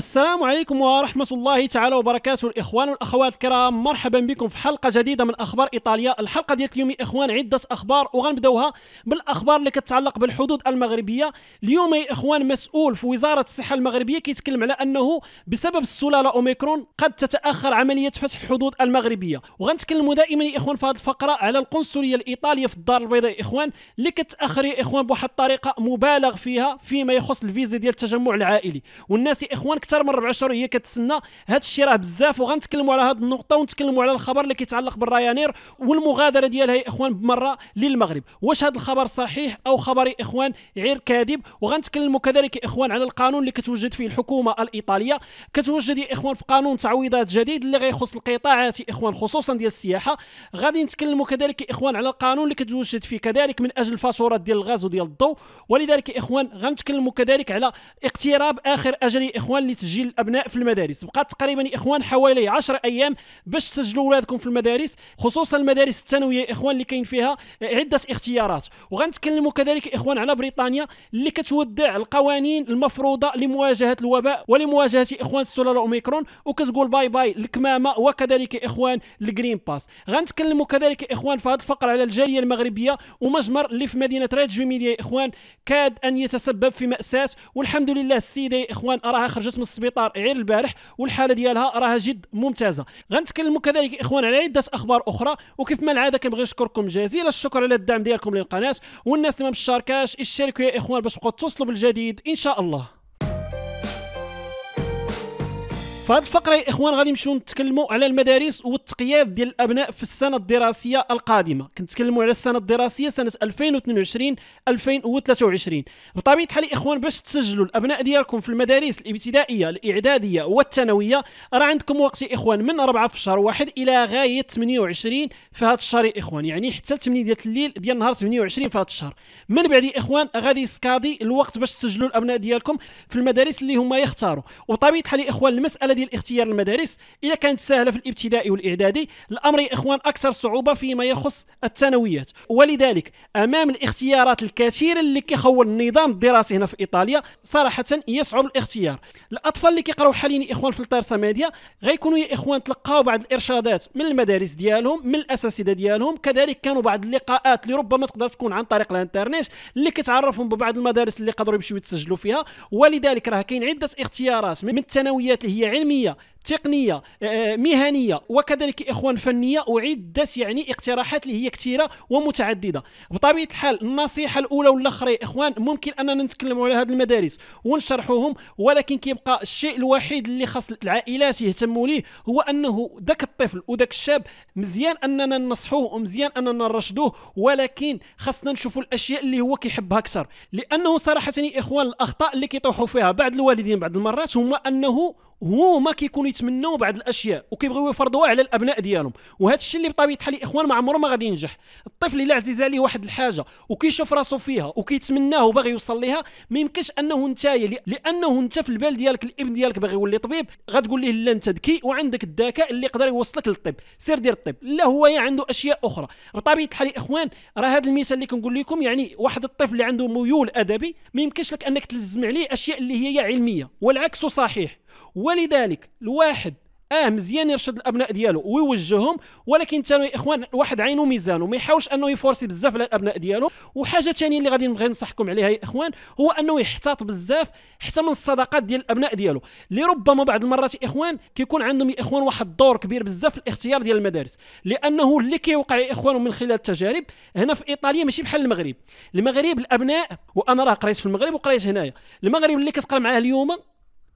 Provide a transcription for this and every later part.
السلام عليكم ورحمة الله تعالى وبركاته الإخوان والأخوات الكرام مرحبا بكم في حلقة جديدة من أخبار إيطاليا الحلقة ديال اليوم يا إخوان عدة أخبار وغنبداوها بالأخبار اللي كتتعلق بالحدود المغربية اليوم يا إخوان مسؤول في وزارة الصحة المغربية كيتكلم على أنه بسبب السلالة أوميكرون قد تتأخر عملية فتح الحدود المغربية وغنتكلموا دائما يا إخوان في هذه الفقرة على القنصلية الإيطالية في الدار البيضاء يا إخوان اللي كتأخر يا إخوان بواحد الطريقة مبالغ فيها فيما يخص الفيزا ديال التجمع العائلي والناس يا إخوان اكثر من ربع اشهر هي كتسنى هذا الشيء راه بزاف وغنتكلموا على هذه النقطه ونتكلموا على الخبر اللي كيتعلق بالرايانير والمغادره ديالها يا اخوان بمره للمغرب واش هذا الخبر صحيح او خبر يا اخوان غير كاذب وغنتكلموا كذلك يا اخوان على القانون اللي كتوجد فيه الحكومه الايطاليه كتوجد يا اخوان في قانون تعويضات جديد اللي غيخص القطاعات يا اخوان خصوصا ديال السياحه غادي نتكلموا كذلك يا اخوان على القانون اللي كتوجد فيه كذلك من اجل الفاتورات ديال الغاز وديال الضوء ولذلك يا اخوان غنتكلموا كذلك على اقتراب اخر اجل يا اخوان اللي تسجيل الابناء في المدارس بقات تقريبا اخوان حوالي 10 ايام باش تسجلوا ولادكم في المدارس خصوصا المدارس الثانويه اخوان اللي كاين فيها عده اختيارات وغنتكلموا كذلك اخوان على بريطانيا اللي كتودع القوانين المفروضه لمواجهه الوباء ولمواجهه اخوان السلاله اوميكرون وكتقول باي باي الكمامه وكذلك اخوان الجرين باس غنتكلموا كذلك اخوان في هذا الفقر على الجاليه المغربيه ومجمر اللي في مدينه ريت جوميليا اخوان كاد ان يتسبب في ماساه والحمد لله السيده يا اخوان راها خرجت من السبيطار عير البارح والحاله ديالها راها جد ممتازه غنتكلموا كذلك اخوان على عده اخبار اخرى وكيف ما العاده كنبغي نشكركم جزيل الشكر على الدعم ديالكم للقناه والناس اللي ما مشاركاش اشتركوا يا اخوان باش تبقاو توصلوا بالجديد ان شاء الله هذه الفقره يا اخوان غادي نمشيو نتكلموا على المدارس والتقييد ديال الابناء في السنه الدراسيه القادمه كنتكلموا على السنه الدراسيه سنه 2022 2023 بطبيعه الحال يا اخوان باش تسجلوا الابناء ديالكم في المدارس الابتدائيه الاعداديه والثانويه راه عندكم وقت يا اخوان من 4 في شهر 1 الى غايه 28 في هذا الشهر يا اخوان يعني حتى 8 ديال الليل ديال نهار 28 في هذا الشهر من بعد يا اخوان غادي يسكادي الوقت باش تسجلوا الابناء ديالكم في المدارس اللي هما يختاروا وطبيعه الحال يا اخوان المساله ديال اختيار المدارس الا كانت سهله في الابتدائي والاعدادي الامر يا اخوان اكثر صعوبه فيما يخص الثانويات ولذلك امام الاختيارات الكثيره اللي كيخول النظام الدراسي هنا في ايطاليا صراحه يصعب الاختيار الاطفال اللي كيقراو حاليا يا اخوان في الدراسه ماديا غيكونوا يا اخوان تلقاو بعض الارشادات من المدارس ديالهم من الاساتذه ديالهم كذلك كانوا بعض اللقاءات اللي ربما تقدر تكون عن طريق الانترنت اللي كتعرفهم ببعض المدارس اللي قدروا يمشيو يتسجلوا فيها ولذلك راه كاين عده اختيارات من الثانويات اللي هي علم mir تقنيه آه، آه، مهنيه وكذلك اخوان فنيه وعده يعني اقتراحات اللي هي كثيره ومتعدده بطبيعه الحال النصيحه الاولى والاخرى يا اخوان ممكن اننا نتكلموا على هذه المدارس ونشرحوهم ولكن كيبقى الشيء الوحيد اللي خاص العائلات يهتموا ليه هو انه ذاك الطفل وذاك الشاب مزيان اننا ننصحوه ومزيان اننا نرشدوه ولكن خاصنا نشوفوا الاشياء اللي هو كيحبها اكثر لانه صراحه يا اخوان الاخطاء اللي كيطوحوا فيها بعض الوالدين بعض المرات هما انه هما كيكونوا يتمنوا بعض الاشياء وكيبغيو يفرضوها على الابناء ديالهم وهذا الشيء اللي بطبيعه الحال الاخوان ما عمره ما غادي ينجح الطفل اللي عزيز عليه واحد الحاجه وكيشوف راسو فيها وكيتمناه وباغي يوصل ليها ما يمكنش انه نتايا لانه انت في البال ديالك الابن ديالك باغي يولي طبيب غتقول ليه لا انت ذكي وعندك الذكاء اللي يقدر يوصلك للطب سير دير الطب لا هو يعني عنده اشياء اخرى بطبيعه الحال الاخوان راه هذا المثال اللي كنقول لكم يعني واحد الطفل اللي عنده ميول ادبي ما يمكنش لك انك تلزم عليه اشياء اللي هي علميه والعكس صحيح ولذلك الواحد اه مزيان يرشد الابناء ديالو ويوجههم ولكن ثاني يا اخوان الواحد عينو ميزانو ما يحاولش انه يفورسي بزاف على الابناء ديالو وحاجه ثانيه اللي غادي نبغي ننصحكم عليها يا اخوان هو انه يحتاط بزاف حتى من الصداقات ديال الابناء ديالو لربما بعض المرات يا اخوان كيكون عندهم يا اخوان واحد الدور كبير بزاف في الاختيار ديال المدارس لانه اللي كيوقع يا اخوان من خلال التجارب هنا في ايطاليا ماشي بحال المغرب المغرب الابناء وانا راه قريت في المغرب وقريت هنايا المغرب اللي كتقرا معاه اليوم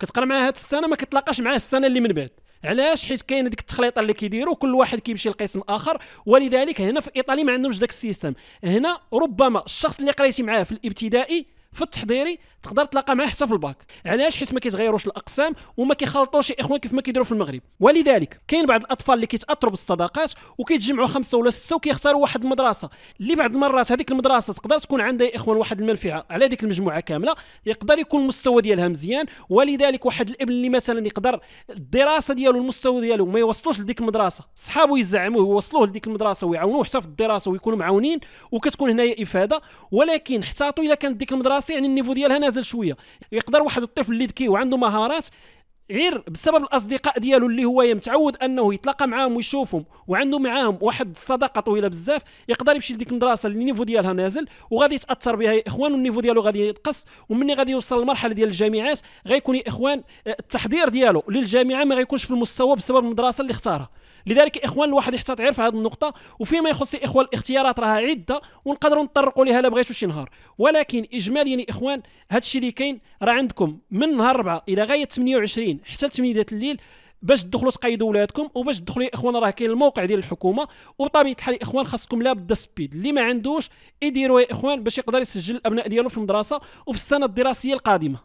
كتقرا معاه هاد السنه ما كتلاقاش معاه السنه اللي من بعد علاش حيت كاين ديك التخليطه اللي كيديروا كل واحد كيمشي لقسم اخر ولذلك هنا في ايطاليا ما عندهمش داك السيستم هنا ربما الشخص اللي قريتي معاه في الابتدائي في التحضيري تقدر تلاقى معاه حتى في الباك علاش حيت ما كيتغيروش الاقسام وما كيخلطوش الاخوان كيف ما كيديروا في المغرب ولذلك كاين بعض الاطفال اللي كيتاثروا بالصداقات وكيتجمعوا خمسه ولا سته وكيختاروا واحد المدرسه اللي بعض المرات هذيك المدرسه تقدر تكون عندها يا اخوان واحد المنفعه على ديك المجموعه كامله يقدر يكون المستوى ديالها مزيان ولذلك واحد الابن اللي مثلا يقدر الدراسه ديالو المستوى ديالو ما يوصلوش لديك المدرسه صحابو يزعموه يوصلوه لديك المدرسه ويعاونوه حتى في الدراسه ويكونوا معاونين وكتكون هنايا افاده ولكن احتاطوا الا كانت ديك المدرسه خاص يعني النيفو ديالها نازل شويه يقدر واحد الطفل اللي ذكي وعنده مهارات غير بسبب الاصدقاء ديالو اللي هو متعود انه يتلاقى معاهم ويشوفهم وعنده معاهم واحد الصداقه طويله بزاف يقدر يمشي لديك المدرسه اللي النيفو ديالها نازل وغادي يتاثر بها اخوان والنيفو ديالو غادي يتقص ومني غادي يوصل للمرحله ديال الجامعات غيكون اخوان آه، التحضير ديالو للجامعه ما غيكونش في المستوى بسبب المدرسه اللي اختارها لذلك اخوان الواحد يحتاط غير في هذه النقطه وفيما يخص اخوان الاختيارات راها عده ونقدروا نطرقوا لها لا بغيتوا شي نهار ولكن اجماليا اخوان هذا الشيء اللي كاين راه عندكم من نهار 4 الى غايه 28 حتى 8 الليل باش تدخلوا تقيدوا ولادكم وباش تدخلوا يا اخوان راه كاين الموقع ديال الحكومه وبطبيعه الحال اخوان خاصكم لابد سبيد اللي ما عندوش يديروا يا اخوان باش يقدر يسجل الابناء ديالو في المدرسه وفي السنه الدراسيه القادمه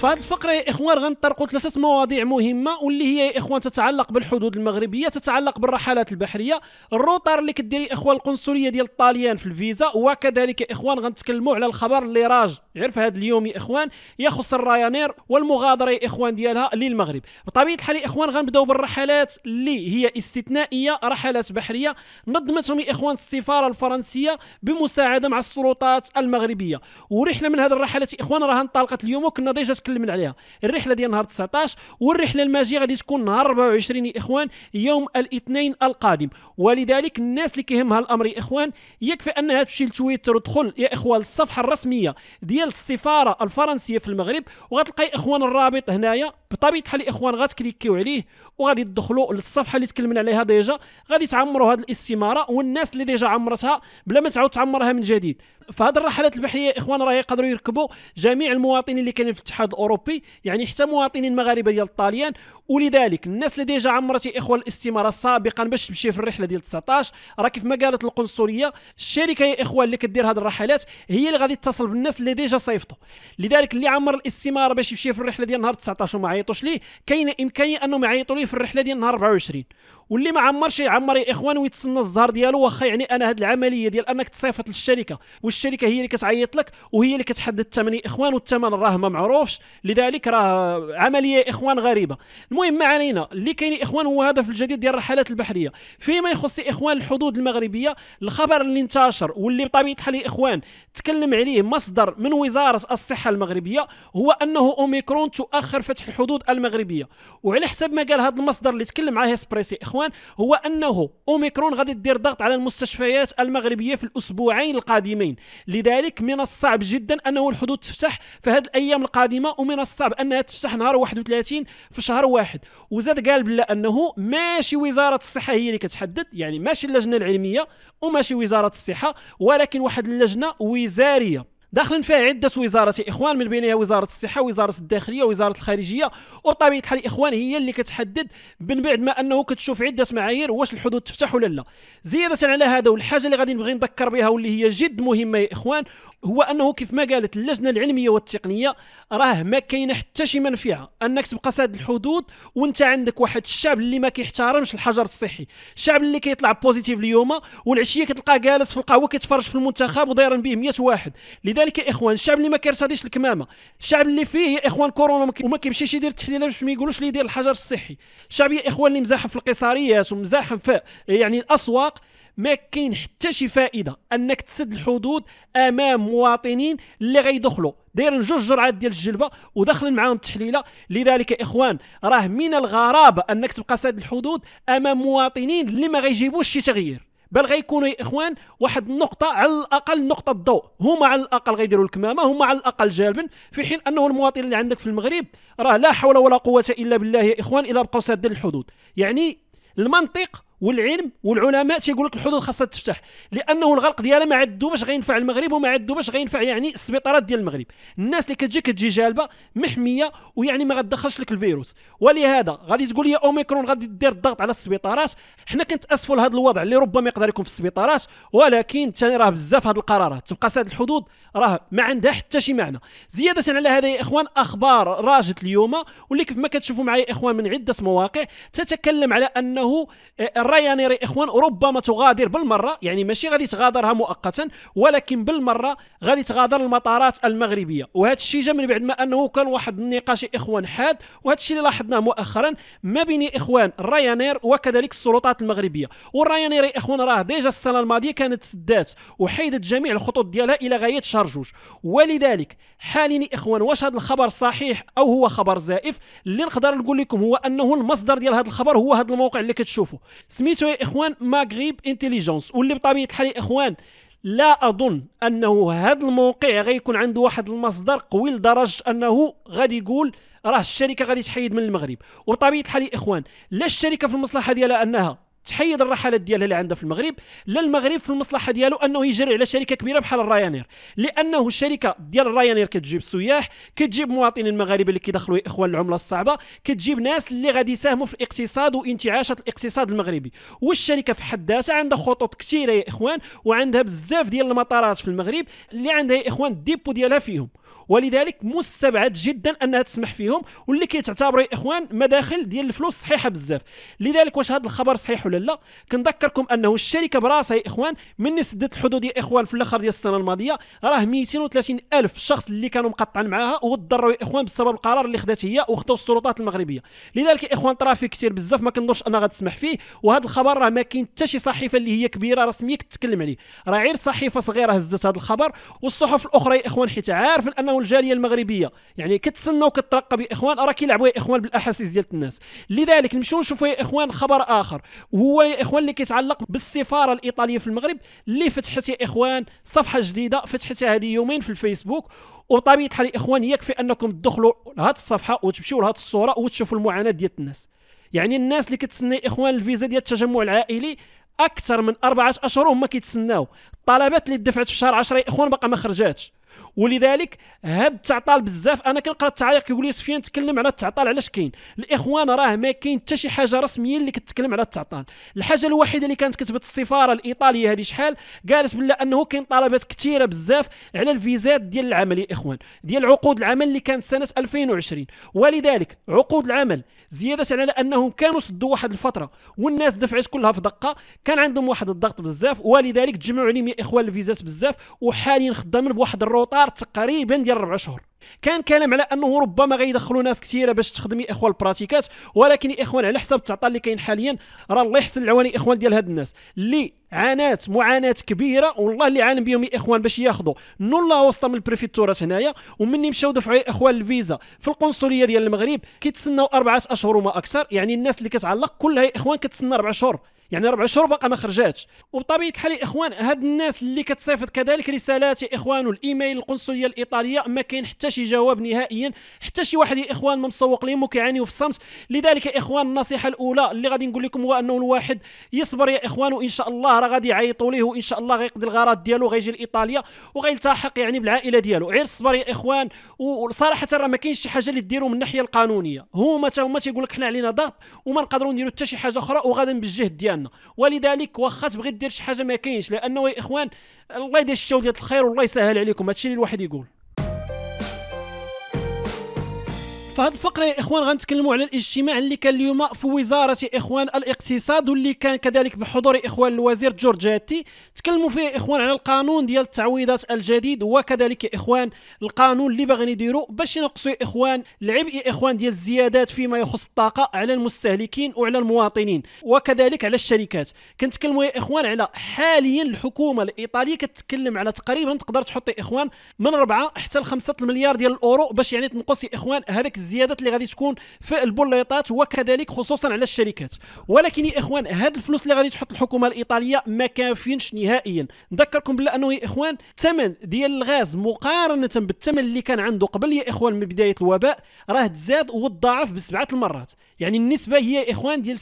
فهاد الفقره يا اخوان غنطرقوا ثلاثه مواضيع مهمه واللي هي يا اخوان تتعلق بالحدود المغربيه تتعلق بالرحلات البحريه الروتار اللي كديري يا اخوان القنصليه ديال الطاليان في الفيزا وكذلك يا اخوان غنتكلموا على الخبر اللي راج عرف هذا اليوم يا اخوان يخص الرايانير والمغادره يا اخوان ديالها للمغرب بطبيعه الحال يا اخوان غنبداو بالرحلات اللي هي استثنائيه رحلات بحريه نظمتهم يا اخوان السفاره الفرنسيه بمساعده مع السلطات المغربيه ورحله من هذه الرحلات يا اخوان راه انطلقت اليوم وكنا ديجا تكلمنا عليها الرحله ديال نهار 19 والرحله الماجيه غادي تكون نهار 24 يا اخوان يوم الاثنين القادم ولذلك الناس اللي كيهمها الامر يا اخوان يكفي انها تمشي لتويتر وتدخل يا اخوان الصفحه الرسميه ديال السفاره الفرنسيه في المغرب وغتلقى يا اخوان الرابط هنايا بطبيعه الحال الاخوان غتكليكيو عليه وغادي تدخلوا للصفحه اللي تكلمنا عليها ديجا غادي تعمروا هذه الاستماره والناس اللي ديجا عمرتها بلا ما تعاود تعمرها من جديد فهاد الرحلات البحريه اخوان راه يقدروا يركبوا جميع المواطنين اللي كانوا في الاتحاد الاوروبي يعني حتى مواطنين مغاربه ديال الطاليان ولذلك الناس اللي ديجا عمرت اخوان الاستماره سابقا باش تمشي في الرحله ديال 19 راه كيف ما قالت القنصليه الشركه يا اخوان اللي كدير هذه الرحلات هي اللي غادي تتصل بالناس اللي ديجا صيفطوا لذلك اللي عمر الاستماره باش يمشي في الرحله ديال نهار 19 ومعايا يعيطوش ليه كاين امكانيه انهم يعيطوا ليه في الرحله ديال نهار 24 واللي ما عمرش يعمر يا اخوان ويتسنى الزهر ديالو واخا يعني انا هذه العمليه ديال انك تصيفط للشركه والشركه هي اللي كتعيط لك وهي اللي كتحدد الثمن يا اخوان والثمن راه ما معروفش لذلك راه عمليه يا اخوان غريبه المهم ما علينا اللي كاين اخوان هو هدف الجديد ديال الرحلات البحريه فيما يخص اخوان الحدود المغربيه الخبر اللي انتشر واللي بطبيعه الحال يا اخوان تكلم عليه مصدر من وزاره الصحه المغربيه هو انه اوميكرون تؤخر فتح الحدود المغربيه وعلى حسب ما قال هذا المصدر اللي تكلم معاه اسبريسي اخوان الاخوان هو انه اوميكرون غادي دير ضغط على المستشفيات المغربيه في الاسبوعين القادمين لذلك من الصعب جدا انه الحدود تفتح في هذه الايام القادمه ومن الصعب انها تفتح نهار 31 في شهر واحد وزاد قال بلا انه ماشي وزاره الصحه هي اللي كتحدد يعني ماشي اللجنه العلميه وماشي وزاره الصحه ولكن واحد اللجنه وزاريه داخل فيها عده وزارات اخوان من بينها وزاره الصحه وزاره الداخليه وزاره الخارجيه وطبيعة الحال اخوان هي اللي كتحدد من بعد ما انه كتشوف عده معايير واش الحدود تفتح ولا لا زياده على هذا والحاجه اللي غادي نبغي نذكر بها واللي هي جد مهمه يا اخوان هو انه كيف ما قالت اللجنه العلميه والتقنيه راه ما كاين حتى شي منفعه انك تبقى ساد الحدود وانت عندك واحد الشعب اللي ما كيحترمش الحجر الصحي الشعب اللي كيطلع بوزيتيف اليوم والعشيه كتلقاه جالس في القهوه كيتفرج في المنتخب وداير به 100 واحد لذلك يا اخوان الشعب اللي ما كيرتضيش الكمامه الشعب اللي فيه يا اخوان كورونا وما كيمشيش يدير التحليله باش ما يقولوش لي يدير الحجر الصحي الشعب يا اخوان اللي مزاحم في القصاريات ومزاحم في يعني الاسواق ما كاين حتى شي فائده انك تسد الحدود امام مواطنين اللي غيدخلوا دايرين جوج جرعات ديال الجلبه ودخل معاهم التحليله لذلك يا اخوان راه من الغرابه انك تبقى ساد الحدود امام مواطنين اللي ما غيجيبوش شي تغيير بل غيكونوا يا اخوان واحد النقطه على الاقل نقطه ضوء هما على الاقل غيديروا الكمامه هما على الاقل جالبن، في حين انه المواطن اللي عندك في المغرب راه لا حول ولا قوه الا بالله يا اخوان الا بقوا سادين الحدود يعني المنطق والعلم والعلماء تيقول لك الحدود خاصها تفتح لانه الغلق ديالها ما عدو باش غينفع المغرب وما عدو باش غينفع يعني السبيطارات ديال المغرب الناس اللي كتجي كتجي جالبه محميه ويعني ما غتدخلش لك الفيروس ولهذا غادي تقول لي اوميكرون غادي دير الضغط على السبيطارات حنا كنتاسفوا لهذا الوضع اللي ربما يقدر يكون في السبيطارات ولكن ثاني راه بزاف هاد القرارات تبقى هاد الحدود راه ما عندها حتى شي معنى زياده على هذا يا اخوان اخبار راجت اليوم واللي كيف ما كتشوفوا معايا اخوان من عده مواقع تتكلم على انه آه، الريانير يعني اخوان ربما تغادر بالمره يعني ماشي غادي تغادرها مؤقتا ولكن بالمره غادي تغادر المطارات المغربيه وهذا الشيء جا من بعد ما انه كان واحد النقاش اخوان حاد وهذا الشيء اللي لاحظناه مؤخرا ما بين اخوان الريانير وكذلك السلطات المغربيه والريانير اخوان راه ديجا السنه الماضيه كانت سدات وحيدت جميع الخطوط ديالها الى غايه شهر جوج ولذلك حاليا اخوان واش هذا الخبر صحيح او هو خبر زائف اللي نقدر نقول لكم هو انه المصدر ديال هذا الخبر هو هذا الموقع اللي كتشوفوا سميتو يا اخوان ماغريب انتليجنس واللي بطبيعه الحال يا اخوان لا اظن انه هذا الموقع غيكون عنده واحد المصدر قوي لدرجه انه غادي يقول راه الشركه غادي تحيد من المغرب وبطبيعه الحال يا اخوان لا الشركه في المصلحه ديالها انها تحيد الرحلات ديالها اللي عندها في المغرب لا المغرب في المصلحه ديالو انه يجري على شركه كبيره بحال الرايانير لانه الشركه ديال الرايانير كتجيب سياح كتجيب مواطنين مغاربه اللي كيدخلوا اخوان العمله الصعبه كتجيب ناس اللي غادي يساهموا في الاقتصاد وانتعاشات الاقتصاد المغربي والشركه في حد ذاتها عندها خطوط كثيره يا اخوان وعندها بزاف ديال المطارات في المغرب اللي عندها يا اخوان الديبو ديالها فيهم ولذلك مستبعد جدا انها تسمح فيهم واللي كيتعتبروا يا اخوان مداخل ديال الفلوس صحيحه بزاف لذلك واش هذا الخبر صحيح ولا لا كنذكركم انه الشركه براسها يا اخوان من سدت الحدود يا اخوان في الاخر ديال السنه الماضيه راه 230 الف شخص اللي كانوا مقطعين معاها وتضروا يا اخوان بسبب القرار اللي خدات هي وخدوا السلطات المغربيه لذلك يا اخوان ترافيك كثير بزاف ما كنظنش انها غتسمح فيه وهذا الخبر راه ما كاين حتى شي صحيفه اللي هي كبيره رسميه كتكلم عليه راه غير صحيفه صغيره هزت هذا الخبر والصحف الاخرى يا اخوان حيت عارف انه الجاليه المغربيه يعني كتسنى وكترقب يا اخوان راه كيلعبوا يا اخوان بالاحاسيس ديال الناس لذلك نمشيو نشوفوا يا اخوان خبر اخر وهو يا اخوان اللي كيتعلق بالسفاره الايطاليه في المغرب اللي فتحت يا اخوان صفحه جديده فتحتها هذه يومين في الفيسبوك وطبيعي الحال يا اخوان يكفي انكم تدخلوا لهاد الصفحه وتمشيو لهاد الصوره وتشوفوا المعاناه ديال الناس يعني الناس اللي كتسنى اخوان الفيزا ديال التجمع العائلي اكثر من اربعه اشهر هما كيتسناو الطلبات اللي دفعت في شهر 10 يا اخوان باقا ما خرجاتش ولذلك هاد التعطال بزاف انا كنقرا التعليق كيقول لي سفيان تكلم على التعطال علاش كاين الاخوان راه ما كاين حتى شي حاجه رسميه اللي كتكلم على التعطال الحاجه الوحيده اللي كانت كتبت السفاره الايطاليه هذه شحال قالت بلا انه كاين طلبات كثيره بزاف على الفيزات ديال العمل يا اخوان ديال عقود العمل اللي كانت سنه 2020 ولذلك عقود العمل زياده على انهم كانوا سدوا واحد الفتره والناس دفعت كلها في دقه كان عندهم واحد الضغط بزاف ولذلك تجمعوا عليهم يا اخوان الفيزات بزاف وحاليا خدامين بواحد الروطه صغار تقريبا ديال ربع شهور كان كلام على انه ربما غيدخلوا ناس كثيره باش تخدم يا اخوان البراتيكات ولكن يا اخوان على حسب التعطى اللي كاين حاليا راه الله يحسن العوان اخوان ديال هاد الناس اللي عانات معاناه كبيره والله اللي عالم بهم يا اخوان باش ياخذوا نولا وسط من البريفيتورات هنايا ومني مشاو دفعوا يا اخوان الفيزا في القنصليه ديال المغرب كيتسناو اربعه اشهر وما اكثر يعني الناس اللي كتعلق كلها يا اخوان كتسنى اربع شهور يعني ربع شهور باقا ما خرجاتش وبطبيعه الحال يا اخوان هاد الناس اللي كتصيفط كذلك رسالات يا اخوان والايميل القنصليه الايطاليه ما كاين حتى حتىش شي جواب نهائيا حتى شي واحد يا اخوان ما مسوق لهم وكيعانيو في الصمت لذلك يا اخوان النصيحه الاولى اللي غادي نقول لكم هو انه الواحد يصبر يا اخوان وان شاء الله راه غادي يعيطوا ليه وان شاء الله غيقضي الغرض ديالو غيجي لايطاليا وغيلتحق يعني بالعائله ديالو غير الصبر يا اخوان وصراحه راه ما كاينش شي حاجه اللي ديروا من الناحيه القانونيه هما حتى هما تيقول لك حنا علينا ضغط وما نقدروا نديروا حتى شي حاجه اخرى وغادي بالجهد ديالنا ولذلك واخا تبغي دير شي حاجه ما كاينش لانه يا اخوان الله يدير الشتاو ديال الخير والله يسهل عليكم هادشي اللي الواحد يقول في هذه الفقره يا اخوان غنتكلموا على الاجتماع اللي كان اليوم في وزاره اخوان الاقتصاد واللي كان كذلك بحضور اخوان الوزير جورجاتي تكلموا فيه اخوان على القانون ديال التعويضات الجديد وكذلك اخوان القانون اللي باغيين يديروا باش ينقصوا اخوان العبء اخوان ديال الزيادات فيما يخص الطاقه على المستهلكين وعلى المواطنين وكذلك على الشركات كنتكلموا يا اخوان على حاليا الحكومه الايطاليه كتكلم على تقريبا تقدر تحط اخوان من 4 حتى ل 5 المليار ديال الاورو باش يعني تنقص اخوان هذاك الزيادات اللي غادي تكون في البوليطات وكذلك خصوصا على الشركات ولكن يا اخوان هاد الفلوس اللي غادي تحط الحكومه الايطاليه ما كافينش نهائيا نذكركم بانه يا اخوان الثمن ديال الغاز مقارنه بالثمن اللي كان عنده قبل يا اخوان من بدايه الوباء راه تزاد وتضاعف بسبعه المرات يعني النسبه هي يا اخوان ديال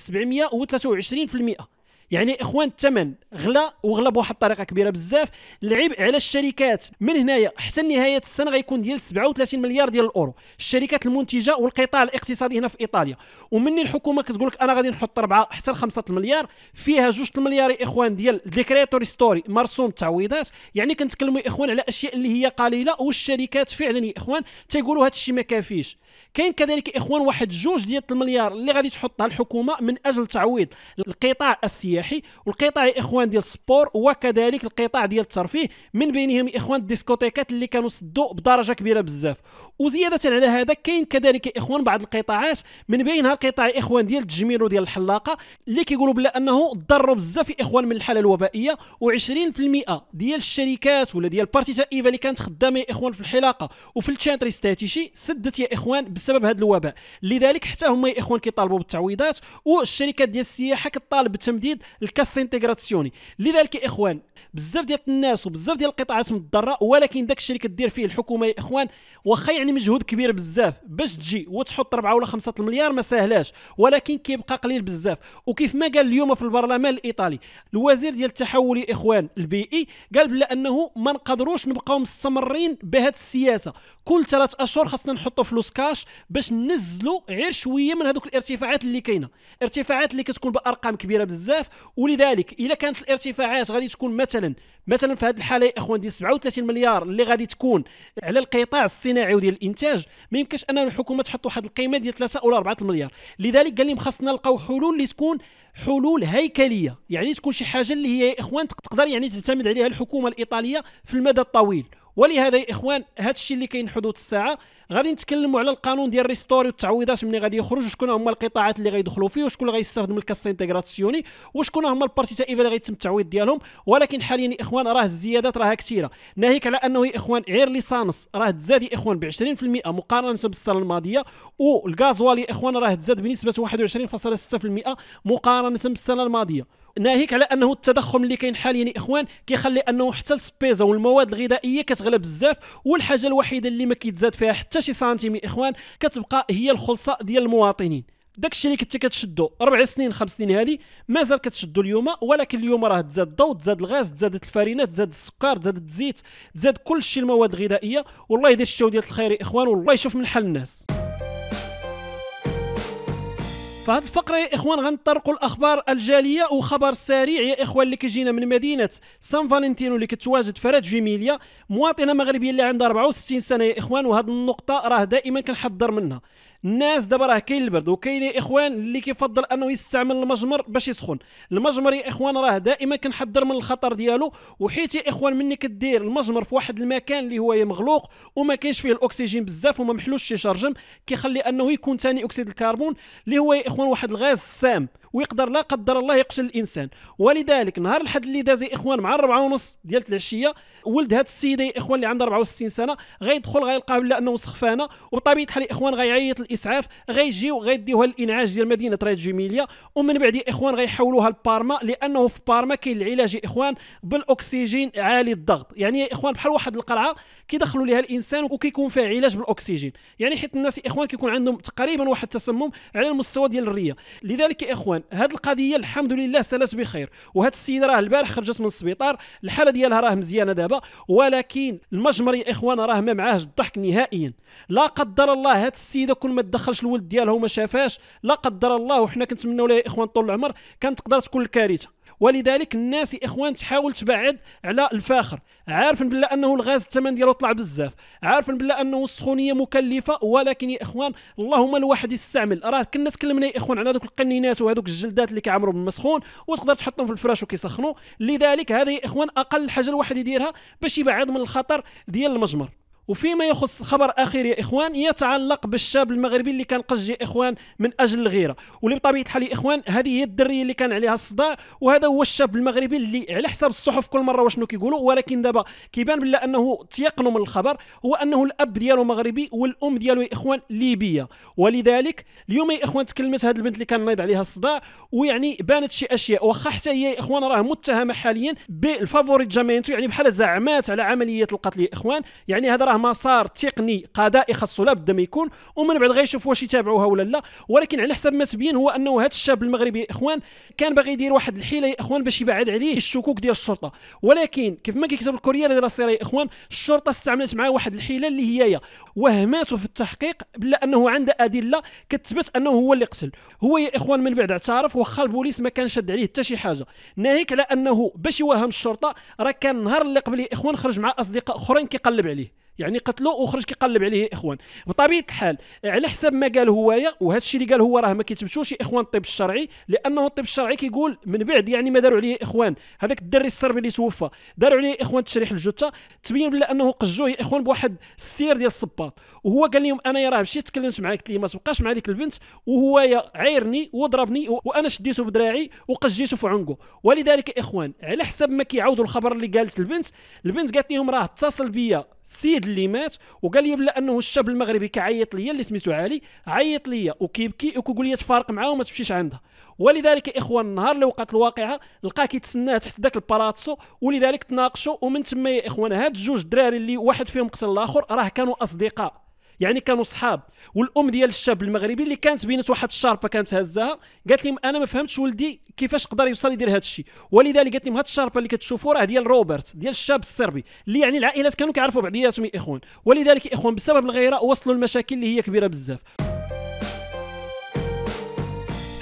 723% يعني اخوان الثمن غلا وغلا بواحد الطريقه كبيره بزاف العبء على الشركات من هنايا حتى نهايه السنه غيكون ديال 37 مليار ديال الاورو الشركات المنتجه والقطاع الاقتصادي هنا في ايطاليا ومني الحكومه كتقول لك انا غادي نحط اربعه حتى لخمسه المليار فيها جوج المليار اخوان ديال ديكريتور ستوري مرسوم التعويضات يعني كنتكلموا اخوان على اشياء اللي هي قليله والشركات فعلا يا اخوان تيقولوا هذا الشيء ما كافيش كاين كذلك اخوان واحد جوج ديال المليار اللي غادي تحطها الحكومه من اجل تعويض القطاع السياحي والقطاع اخوان ديال السبور وكذلك القطاع ديال الترفيه من بينهم اخوان الديسكوتيكات اللي كانوا سدوا بدرجه كبيره بزاف وزياده على هذا كاين كذلك اخوان بعض القطاعات من بينها القطاع اخوان ديال التجميل وديال الحلاقه اللي كيقولوا بلا انه ضروا بزاف اخوان من الحاله الوبائيه و20% ديال الشركات ولا ديال بارتي ايفا اللي كانت خدامه يا اخوان في الحلاقه وفي التشانتري ستاتيشي سدت يا اخوان الاخوان بسبب هذا الوباء لذلك حتى هما الاخوان كيطالبوا بالتعويضات والشركات ديال السياحه كطالب بتمديد الكاس انتغراسيوني لذلك يا اخوان بزاف ديال الناس وبزاف ديال القطاعات متضرة ولكن داك الشيء اللي كدير فيه الحكومه يا اخوان واخا يعني مجهود كبير بزاف باش تجي وتحط 4 ولا 5 المليار ما ساهلاش ولكن كيبقى قليل بزاف وكيف ما قال اليوم في البرلمان الايطالي الوزير ديال التحول يا اخوان البيئي قال بلا انه ما نقدروش نبقاو مستمرين بهذه السياسه كل ثلاث اشهر خاصنا نحطوا فلوس كار نقاش باش ننزلوا غير شويه من هذوك الارتفاعات اللي كاينه ارتفاعات اللي كتكون بارقام كبيره بزاف ولذلك الا كانت الارتفاعات غادي تكون مثلا مثلا في هذه الحاله يا اخوان ديال 37 مليار اللي غادي تكون على القطاع الصناعي وديال الانتاج ما يمكنش ان الحكومه تحط واحد القيمه ديال 3 ولا 4 مليار لذلك قال لهم خاصنا نلقاو حلول اللي تكون حلول هيكليه يعني تكون شي حاجه اللي هي يا اخوان تقدر يعني تعتمد عليها الحكومه الايطاليه في المدى الطويل ولهذا يا اخوان هذا الشيء اللي كاين حدود الساعه غادي نتكلموا على القانون ديال ريستوري والتعويضات ملي غادي يخرج وشكون هما القطاعات اللي غيدخلوا فيه وشكون اللي غيستافد من الكاس انتغراسيوني وشكون هما البارتيتايف اللي غيتم التعويض ديالهم ولكن حاليا يا اخوان راه الزيادات راها كثيره ناهيك على انه يا اخوان غير ليسانس راه تزاد يا اخوان ب 20% مقارنه بالسنه الماضيه والغازوال يا اخوان راه تزاد بنسبه 21.6% مقارنه بالسنه الماضيه ناهيك على انه التضخم اللي كاين حاليا يا اخوان كيخلي انه حتى السبيزا والمواد الغذائيه كتغلى بزاف والحاجه الوحيده اللي ما كيتزاد فيها حتى شي سنتيم يا اخوان كتبقى هي الخلصه ديال المواطنين داك الشيء اللي كنتي كتشدو ربع سنين خمس سنين هذه مازال كتشدو اليوم ولكن اليوم راه تزاد الضوء تزاد الغاز تزادت الفرينات تزاد السكر تزاد الزيت تزاد كل شيء المواد الغذائيه والله يدير الشو ديال الخير يا اخوان والله يشوف من حل الناس فهاد الفقره يا اخوان غنطرقوا الاخبار الجاليه وخبر سريع يا اخوان اللي كيجينا من مدينه سان فالنتينو اللي كتواجد فراد جميليه مواطنه مغربيه اللي عندها 64 سنه يا اخوان وهذه النقطه راه دائما كنحذر منها الناس دابا راه كاين البرد وكاين يا اخوان اللي كيفضل انه يستعمل المجمر باش يسخن المجمر يا اخوان راه دائما كنحذر من الخطر ديالو وحيت يا اخوان مني كدير المجمر في واحد المكان اللي هو مغلوق وما كاينش فيه الاكسجين بزاف وما محلوش شي شرجم كيخلي انه يكون ثاني اكسيد الكربون اللي هو يا اخوان واحد الغاز سام ويقدر لا قدر الله يقتل الانسان ولذلك نهار الحد اللي داز اخوان مع الربعة ونص ديال العشيه ولد هاد السيده يا اخوان اللي عندها 64 سنه غيدخل غيلقاه بلا انه سخفانه وبطبيعه الحال اخوان غيعيط الاسعاف غيجيو غيديوها للانعاش ديال مدينه ريد جميليا ومن بعد يا اخوان غيحولوها لبارما لانه في بارما كاين العلاج يا اخوان بالاكسجين عالي الضغط يعني يا اخوان بحال واحد القرعه كيدخلوا ليها الانسان وكيكون فيها علاج بالاكسجين يعني حيت الناس يا اخوان كيكون عندهم تقريبا واحد التسمم على المستوى ديال الريه لذلك يا اخوان الاخوان هذه القضيه الحمد لله سالت بخير وهاد السيده راه البارح خرجت من السبيطار الحاله ديالها راه مزيانه دابا ولكن المجمر يا اخوان راه ما معاهش الضحك نهائيا لا قدر الله هاد السيده كل ما تدخلش الولد ديالها وما شافاش لا قدر الله وحنا كنتمناو لها اخوان طول العمر كانت تقدر تكون الكارثه ولذلك الناس يا اخوان تحاول تبعد على الفاخر عارف بلا انه الغاز الثمن ديالو طلع بزاف عارف بلا انه السخونيه مكلفه ولكن يا اخوان اللهم الواحد يستعمل راه كنا تكلمنا يا اخوان على ذوك القنينات وهذوك الجلدات اللي كيعمروا بالمسخون وتقدر تحطهم في الفراش وكيسخنوا لذلك هذا يا اخوان اقل حاجه الواحد يديرها باش يبعد من الخطر ديال المجمر وفيما يخص خبر اخير يا اخوان يتعلق بالشاب المغربي اللي كان قج يا اخوان من اجل الغيره واللي بطبيعه الحال يا اخوان هذه هي الدريه اللي كان عليها الصداع وهذا هو الشاب المغربي اللي على حساب الصحف كل مره واشنو كيقولوا ولكن دابا كيبان بالله انه تيقنوا من الخبر هو انه الاب ديالو مغربي والام ديالو يا اخوان ليبيه ولذلك اليوم يا اخوان تكلمت هذه البنت اللي كان نايض عليها الصداع ويعني بانت شي اشياء واخا حتى هي يا اخوان راه متهمه حاليا بالفافوريت جامينتو يعني بحال زعمات على عمليه القتل يا اخوان يعني هذا راه مسار تقني قضائي خاصو لا بد ما يكون ومن بعد غيشوف واش يتابعوها ولا لا ولكن على حسب ما تبين هو انه هذا الشاب المغربي يا اخوان كان باغي يدير واحد الحيله يا اخوان باش يبعد عليه الشكوك ديال الشرطه ولكن كيف ما كيكتب الكوريير ديال السيره يا اخوان الشرطه استعملت معاه واحد الحيله اللي هي, هي وهماته في التحقيق بلا انه عنده ادله كتثبت انه هو اللي قتل هو يا اخوان من بعد اعترف واخا البوليس ما كان شد عليه حتى شي حاجه ناهيك على انه باش يوهم الشرطه راه كان النهار اللي قبل يا اخوان خرج مع اصدقاء اخرين كيقلب عليه يعني قتلو وخرج كيقلب عليه اخوان بطبيعه الحال على حسب ما قال هوايا وهذا الشيء اللي قال هو راه ما كيتبتوش اخوان الطب الشرعي لانه الطب الشرعي كيقول من بعد يعني ما داروا عليه اخوان هذاك الدري الصربي اللي توفى داروا عليه اخوان تشريح الجثه تبين بلا انه قجوه اخوان بواحد السير ديال الصباط وهو قال لهم انا راه مشيت تكلمت معاك قلت ليه ما تبقاش مع ديك البنت وهو عايرني وضربني وانا شديته بدراعي وقجيته في عنقه ولذلك اخوان على حسب ما كيعاودوا الخبر اللي قالت البنت البنت قالت لهم راه اتصل بيا السيد اللي مات وقال لي بلا انه الشاب المغربي كعيط ليا اللي سميتو علي عيط ليا وكيبكي وكيقول لي تفارق معاه وما تمشيش عندها ولذلك اخوان النهار اللي وقعت الواقعه لقاه كيتسناه تحت ذاك الباراتسو ولذلك تناقشوا ومن تما يا اخوان هاد جوج دراري اللي واحد فيهم قتل الاخر راه كانوا اصدقاء يعني كانوا صحاب والام ديال الشاب المغربي اللي كانت بينات واحد الشاربه كانت هزاها قالت لهم انا ما فهمتش ولدي كيفاش قدر يوصل يدير هذا الشيء ولذلك قالت لهم هذه الشاربه اللي كتشوفوا راه ديال روبرت ديال الشاب الصربي اللي يعني العائلات كانوا كيعرفوا بعضياتهم اخوان ولذلك اخوان بسبب الغيره وصلوا المشاكل اللي هي كبيره بزاف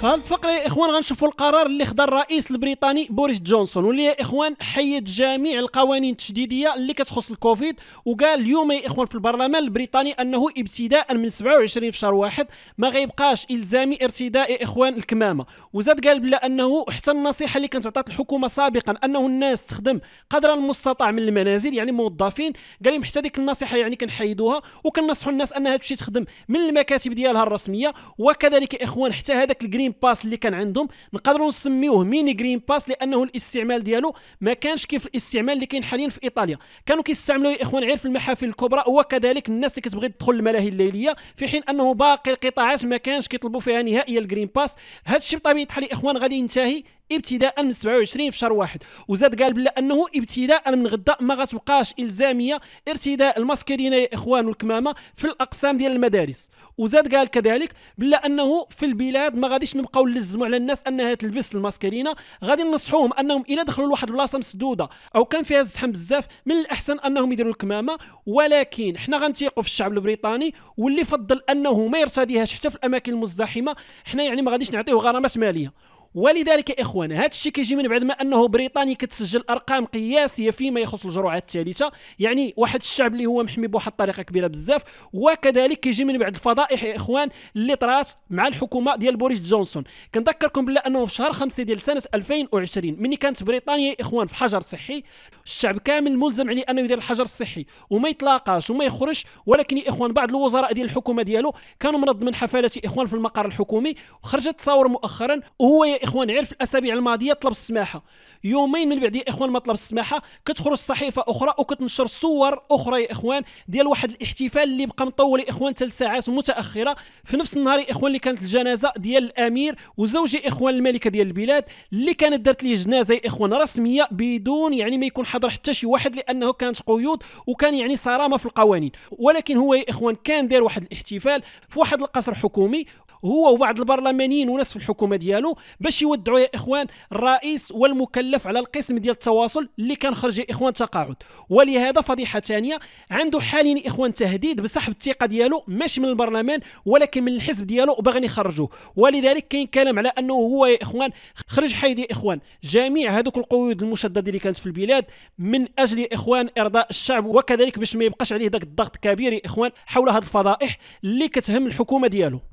هاد الفقره يا اخوان غنشوفوا القرار اللي خدا الرئيس البريطاني بوريس جونسون واللي يا اخوان حيد جميع القوانين التشديديه اللي كتخص الكوفيد وقال اليوم يا اخوان في البرلمان البريطاني انه ابتداء من 27 في شهر واحد ما غيبقاش الزامي ارتداء يا اخوان الكمامه وزاد قال بلا انه حتى النصيحه اللي كانت عطات الحكومه سابقا انه الناس تخدم قدر المستطاع من المنازل يعني موظفين قال لهم حتى ديك النصيحه يعني كنحيدوها وكنصحوا الناس انها تمشي تخدم من المكاتب ديالها الرسميه وكذلك يا اخوان حتى هذاك الجرين باس اللي كان عندهم نقدروا نسميوه ميني جرين باس لانه الاستعمال ديالو ما كانش كيف الاستعمال اللي كاين حاليا في ايطاليا كانوا كيستعملوه يا اخوان غير في المحافل الكبرى وكذلك الناس اللي كتبغي تدخل الملاهي الليليه في حين انه باقي القطاعات ما كانش كيطلبوا فيها نهائيا الجرين باس هذا الشيء بطبيعه الحال يا اخوان غادي ينتهي ابتداء من 27 في شهر واحد وزاد قال بلا انه ابتداء من غدا ما غتبقاش الزاميه ارتداء الماسكرينه يا اخوان والكمامه في الاقسام ديال المدارس وزاد قال كذلك بلا انه في البلاد ما غاديش نبقاو نلزموا على الناس انها تلبس الماسكرينه غادي ننصحوهم انهم الا دخلوا لواحد البلاصه مسدوده او كان فيها الزحام بزاف من الاحسن انهم يديروا الكمامه ولكن حنا غنتيقوا في الشعب البريطاني واللي فضل انه ما يرتديهاش حتى في الاماكن المزدحمه حنا يعني ما غاديش نعطيوه غرامات ماليه ولذلك اخوان هذا الشيء كيجي من بعد ما انه بريطانيا كتسجل ارقام قياسيه فيما يخص الجرعات الثالثه يعني واحد الشعب اللي هو محمي بواحد الطريقه كبيره بزاف وكذلك كيجي من بعد الفضائح يا اخوان اللي طرات مع الحكومه ديال بوريس جونسون كنذكركم بلا انه في شهر 5 ديال سنه 2020 ملي كانت بريطانيا يا اخوان في حجر صحي الشعب كامل ملزم عليه انه يدير الحجر الصحي وما يتلاقاش وما يخرجش ولكن يا اخوان بعض الوزراء ديال الحكومه ديالو كانوا منظمين حفلات يا اخوان في المقر الحكومي وخرجت تصاور مؤخرا وهو يا اخوان عرف الاسابيع الماضيه طلب السماحه يومين من بعد يا اخوان ما طلب السماحه كتخرج صحيفه اخرى وكتنشر صور اخرى يا اخوان ديال واحد الاحتفال اللي بقى مطول يا اخوان ثلاث ساعات متاخره في نفس النهار يا اخوان اللي كانت الجنازه ديال الامير وزوجي اخوان الملكه ديال البلاد اللي كانت دارت ليه جنازه يا اخوان رسميه بدون يعني ما يكون حاضر حتى شي واحد لانه كانت قيود وكان يعني صرامه في القوانين ولكن هو يا اخوان كان دار واحد الاحتفال في واحد القصر حكومي هو وبعض البرلمانيين وناس في الحكومه ديالو باش يودعوا يا اخوان الرئيس والمكلف على القسم ديال التواصل اللي كان خرج يا اخوان تقاعد ولهذا فضيحه ثانيه عنده حاليا يا اخوان تهديد بسحب الثقه ديالو ماشي من البرلمان ولكن من الحزب ديالو وباغين يخرجوه ولذلك كاين كلام على انه هو يا اخوان خرج حيد يا اخوان جميع هذوك القيود المشدده اللي كانت في البلاد من اجل يا اخوان ارضاء الشعب وكذلك باش ما يبقاش عليه ذاك الضغط كبير يا اخوان حول هذه الفضائح اللي كتهم الحكومه ديالو